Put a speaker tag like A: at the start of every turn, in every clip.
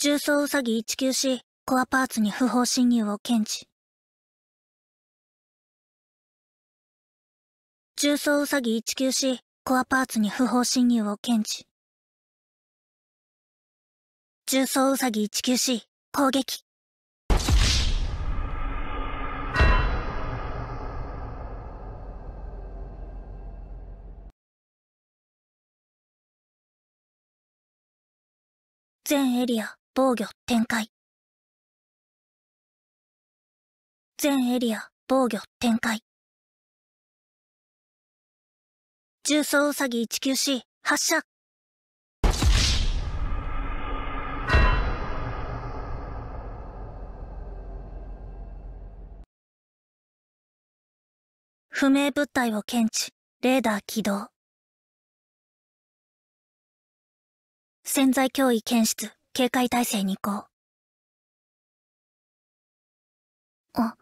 A: 重曹ウサギ 1QC コアパーツに不法侵入を検知。重曹ウサギ 1QC コアパーツに不法侵入を検知。重曹ウサギ 1QC 攻撃。全エリア防御展開全エリア防御展開重曹ウサギ 1QC 発射不明物体を検知レーダー起動潜在脅威検出警戒態勢に移行。あ、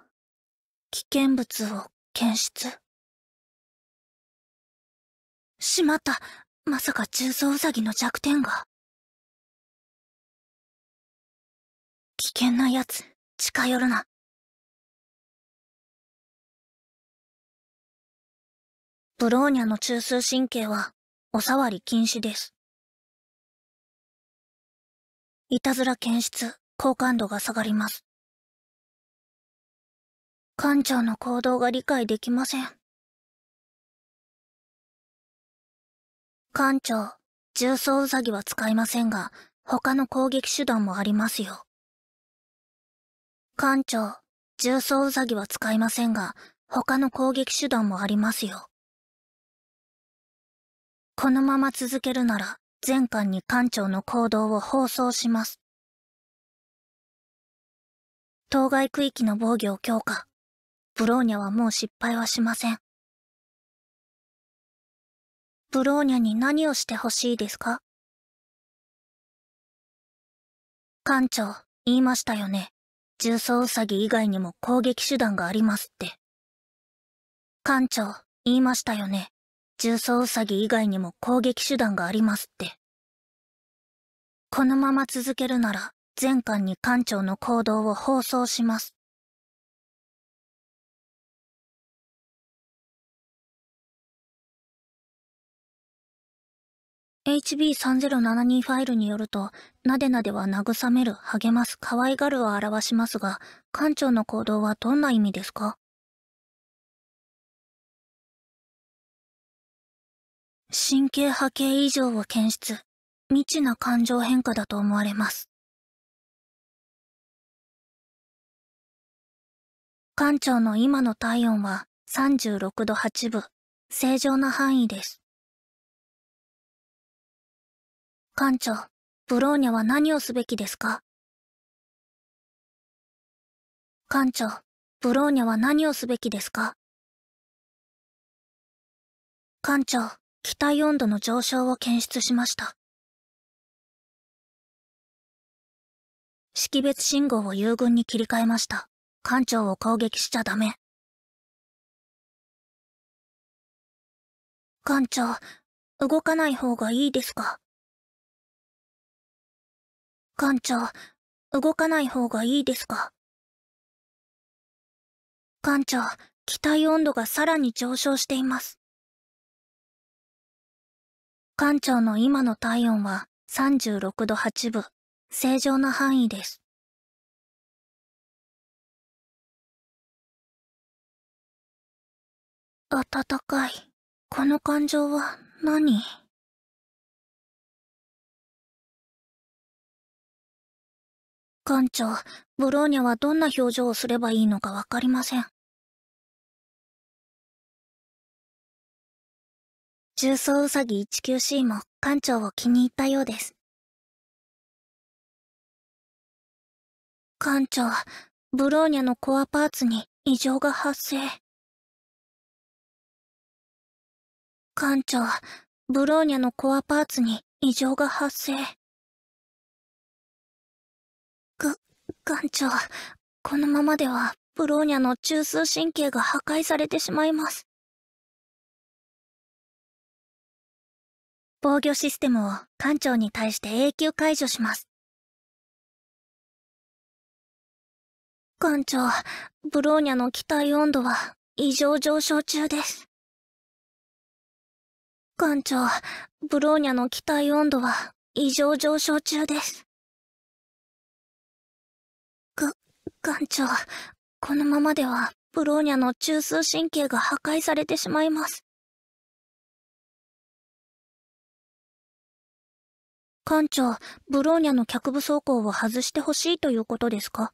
A: 危険物を検出。しまった。まさか重曹ウサギの弱点が。危険な奴、近寄るな。ブローニャの中枢神経は、お触り禁止です。いたずら検出、好感度が下がります。艦長の行動が理解できません。艦長、重曹ウサギは使いませんが、他の攻撃手段もありますよ。
B: 艦長、重曹ウサギは使いませんが、他の攻撃手段もありま
A: すよ。このまま続けるなら、全館に館長の行動を放送します。
B: 当該区域の防御を強化。ブローニャはもう失敗はしません。
A: ブローニャに何をしてほしいですか館長、言いましたよね。重曹ウサギ以外にも攻撃手段がありますって。館長、
B: 言いましたよね。重曹ウサギ以外にも攻撃手段がありますって。
A: このまま続けるなら、全館に館長の行動を放送します。HB3072
B: ファイルによると、なでなでは慰める、励ます、可愛がるを表します
A: が、館長の行動はどんな意味ですか神経波形異常を検出、未知な感情変化だと思われます。艦長の今の体温は36度8分、正常な範囲です。艦長、ブローニャは何をすべきですか艦長、ブローニャは何をすべきですか艦長、機体温度の上昇を検出しました。識別信号を友軍に切り替えました。艦長を攻撃しちゃダメ。艦長、動かない方がいいですか艦長、動かない方がいいですか艦長、機体温度がさらに上昇しています。艦長の今の体温は36度8分、正常な範囲です。暖かい。この感情は何艦長、ブローニャはどんな表情をすればいいのかわかりません。重曹うさぎ 19C も艦長を気に入ったようです。艦長、ブローニャのコアパーツに異常が発生。艦長、ブローニャのコアパーツに異常が発生。く、艦長、
B: このままではブローニャの中枢神経が破壊されてしまいます。
A: 防御システムを艦長に対して永久解除します。
B: 艦長、ブローニャの機体温度は異常上昇中です。
A: 艦長、ブローニャの機体温度は異常上昇中です。か、艦長、このままではブローニャの中枢神経が破壊されてしまいます。艦長、ブローニャの脚部走行を外してほしいということですか